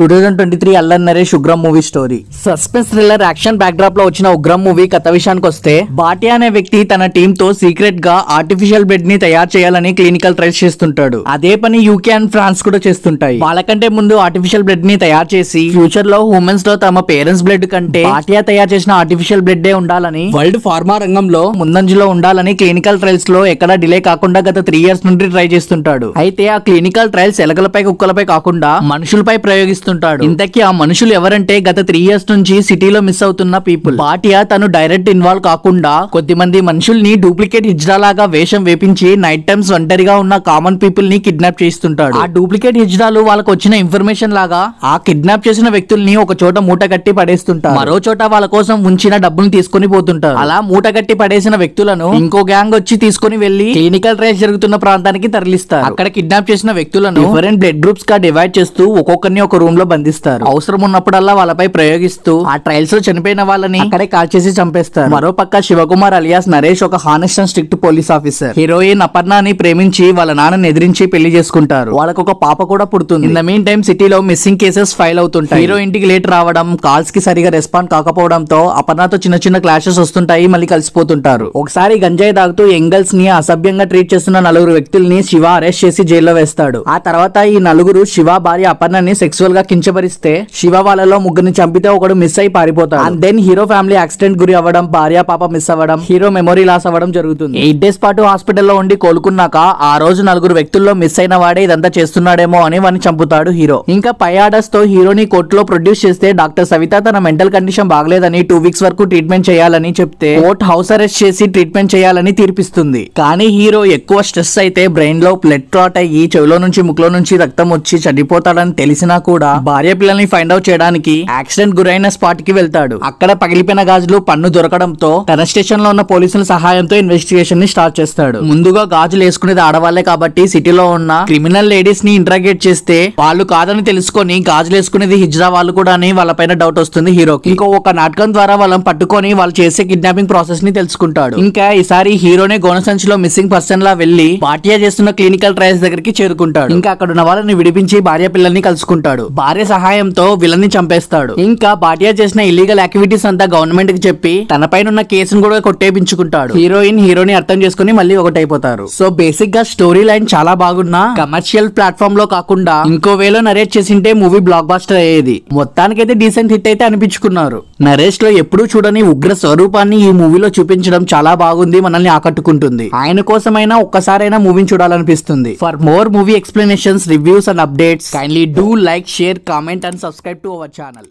Two thousand twenty three Allari Naresh Ugram movie story suspense thriller action backdrop లో వచ్చిన Ugramm movie కథ విషయానికి వస్తే బాటియా అనే వ్యక్తి తన టీమ్ తో సీక్రెట్ గా ఆర్టిఫిషియల్ బెడ్ ని తయారు చేయాలని క్లినికల్ ట్రైల్స్ చేస్తుంటాడు అదే పని యూకే అండ్ ఫ్రాన్స్ కూడా చేస్తుంటాయి వాళ్ళకంటే ముందు ఆర్టిఫిషియల్ బ్లడ్ ని తయారు చేసి ఫ్యూచర్ లో హ్యూమన్స్ లో తమ పేరెంట్స్ బ్లడ్ కంటే బాటియా తయారు చేసిన ఆర్టిఫిషియల్ బ్లడ్ ఉండాలని వరల్డ్ ఫార్మా రంగంలో ముందంజలో ఉండాలని క్లినికల్ ట్రైల్స్ లో ఎక్కడ డిలే కాకుండా గత త్రీ ఇయర్స్ నుండి ట్రై చేస్తుంటాడు అయితే ఆ క్లినికల్ ట్రైల్స్ ఎలకలపై కుక్కలపై కాకుండా మనుషులపై ప్రయోగిస్తూ చేస్తుంటాడు ఇంతకీ ఆ మనుషులు ఎవరంటే గత త్రీ ఇయర్స్ నుంచి సిటీలో మిస్ అవుతున్న పీపుల్ పాటియా తను డైరెక్ట్ ఇన్వాల్వ్ కాకుండా కొద్ది మంది మనుషుల్ని డూప్లికేట్ హిజ్రా లాగా వేషం వేపించి నైట్ టైమ్స్ ఒంటరిగా ఉన్న కామన్ పీపుల్ ని కిడ్నాప్ చేస్తుంటాడు ఆ డూప్లికేట్ హిజ్రాలు వాళ్ళకు వచ్చిన ఇన్ఫర్మేషన్ లాగా ఆ కిడ్నాప్ చేసిన వ్యక్తుల్ని ఒక చోట మూట కట్టి పడేస్తుంటారు మరో చోట వాళ్ళ కోసం ఉంచిన డబ్బులు తీసుకుని పోతుంటారు అలా మూట కట్టి పడేసిన వ్యక్తులను ఇంకో గ్యాంగ్ వచ్చి తీసుకుని వెళ్లి క్లినికల్ ట్రయల్స్ జరుగుతున్న ప్రాంతానికి తరలిస్తారు అక్కడ కిడ్నాప్ చేసిన వ్యక్తులను డిఫరెంట్ బ్లడ్ గ్రూప్స్ గా డివైడ్ చేస్తూ ఒక్కొక్కరిని ఒక రూమ్ లో బంధిస్తారు అవసరం ఉన్నప్పుడల్లా వాళ్ళపై ప్రయోగిస్తూ ఆ ట్రయల్స్ లో చనిపోయిన వాళ్ళని అక్కడే కాల్చేసి చంపేస్తారు మరోపక్క శివకుమార్ అలియాస్ నరేష్ ఒక honest and strict police officer heroine అపర్ణాని ప్రేమించి వాళ్ళ నాన్నని ఎదిరించి పెళ్లి చేసుకుంటారు వాళ్ళకు ఒక పాప కూడా పుడుతుంది ఇన్ ద మీన్ టైం సిటీలో మిస్సింగ్ కేసెస్ ఫైల్ అవుతుంటాయి హీరో ఇంటికి లేట్ రావడం కాల్స్ కి సరిగా రెస్పాండ్ కాకపోవడంతో అపర్ణతో చిన్న చిన్న క్లాషెస్ వస్తుంటాయి మళ్ళీ కలిసిపోతుంటారు ఒకసారి గంజాయి తాగుతూ ఎంగల్స్ ని అసభ్యంగా ట్రీట్ చేస్తున్న నలుగురు వ్యక్తుల్ని శివ అరెస్ట్ చేసి జైల్లో వేస్తాడు ఆ తర్వాత ఈ నలుగురు శివ భార్య అపర్ణని సెక్సువల్ గా కించపరిస్తే శివ వాళ్ళలో ముగ్గురిని చంపితే ఒకడు మిస్ అయి పారిపోతాడు and then hero family accident గురి అవ్వడం భార్య పాప మిస్ అవ్వడం హీరో మెమొరీ లాస్ అవ్వడం జరుగుతుంది ఎయిట్ డేస్ పాటు హాస్పిటల్లో ఉండి కోలుకున్నాక ఆ రోజు నలుగురు వ్యక్తుల్లో మిస్ అయిన వాడే ఇదంతా చేస్తున్నాడేమో అని వాడిని చంపుతాడు హీరో ఇంకా పై ఆర్డర్స్ తో హీరోని కోర్టులో ప్రొడ్యూస్ చేస్తే డాక్టర్ సవిత తన మెంటల్ కండిషన్ బాగలేదని టూ వీక్స్ వరకు ట్రీట్మెంట్ చేయాలని చెప్తే కోర్ట్ హౌస్ అరెస్ట్ చేసి ట్రీట్మెంట్ చేయాలని తీర్పిస్తుంది కానీ హీరో ఎక్కువ స్ట్రెస్ అయితే బ్రెయిన్ లో బ్లడ్ క్లాట్ అయ్యి చెవిలో నుంచి ముక్కులో నుంచి రక్తం వచ్చి చనిపోతాడని తెలిసినా కూడా భార్య పిల్లల్ని ఫైండ్ అవుట్ చేయడానికి యాక్సిడెంట్ గురైన స్పాట్ కి వెళ్తాడు అక్కడ పగిలిపోయిన గాజులు పన్ను దొరకడంతో తన స్టేషన్ లో ఉన్న పోలీసుల సహాయంతో ఇన్వెస్టిగేషన్ ని స్టార్ట్ చేస్తాడు ముందుగా గాజులు వేసుకునేది ఆడవాళ్లే కాబట్టి సిటీలో ఉన్న క్రిమినల్ లేడీస్ ని ఇంట్రాగేట్ చేస్తే వాళ్ళు కాదని తెలుసుకొని గాజులు వేసుకునేది హిజ్రా వాళ్ళు కూడా అని వాళ్ళపైన డౌట్ వస్తుంది హీరోకి ఇంకో ఒక నాటకం ద్వారా వాళ్ళని పట్టుకొని వాళ్ళు చేసే కిడ్నాపింగ్ ప్రాసెస్ ని తెలుసుకుంటాడు ఇంకా ఈసారి హీరోనే గోనసంచిలో మిస్సింగ్ పర్సన్ లా వెళ్లి పార్టీ చేస్తున్న క్లినికల్ ట్రయల్స్ దగ్గరికి చేరుకుంటాడు ఇంకా అక్కడ ఉన్న వాళ్ళని విడిపించి భార్య పిల్లల్ని కలుసుకుంటాడు భార్య సహాయంతో విలన్ ని చంపేస్తాడు ఇంకా బాటియా చేసిన ఇల్లీగల్ యాక్టివిటీస్ అంతా గవర్నమెంట్ కి చెప్పి తన పైన ఉన్న కేసును కూడా కొట్టేపించుకుంటాడు హీరోయిన్ హీరోని అర్థం చేసుకుని మళ్ళీ ఒకటైపోతారు సో బేసిక్ గా స్టోరీ లైన్ చాలా బాగున్నా కమర్షియల్ ప్లాట్ఫామ్ లో కాకుండా ఇంకో వేలో నరేష్ చేసింటే మూవీ బ్లాక్ బాస్టర్ అయ్యేది మొత్తానికైతే డీసెంట్ హిట్ అయితే అనిపించుకున్నారు నరేష్ లో ఎప్పుడూ చూడని ఉగ్ర స్వరూపాన్ని ఈ మూవీలో చూపించడం చాలా బాగుంది మనల్ని ఆకట్టుకుంటుంది ఆయన కోసమైనా ఒక్కసారైనా మూవీని చూడాలనిపిస్తుంది for more movie explanations reviews and updates kindly do like share share, comment and subscribe to our channel.